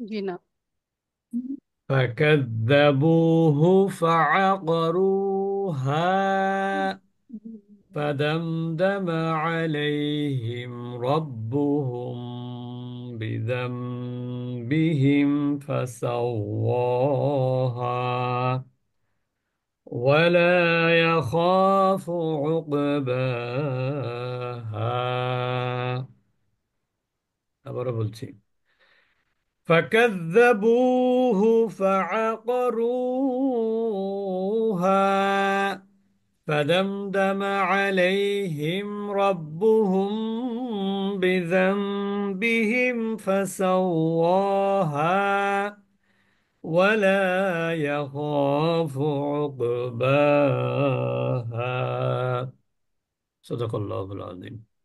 جينا فكذبوه فعقروها فدمدم عليهم ربهم بذنبهم فسواها ولا يخاف عقباها أبرا بلتين فكذبوه فعقروها فدمدم عليهم ربهم بذنبهم فسواها ولا يخاف عقباها صدق الله العظيم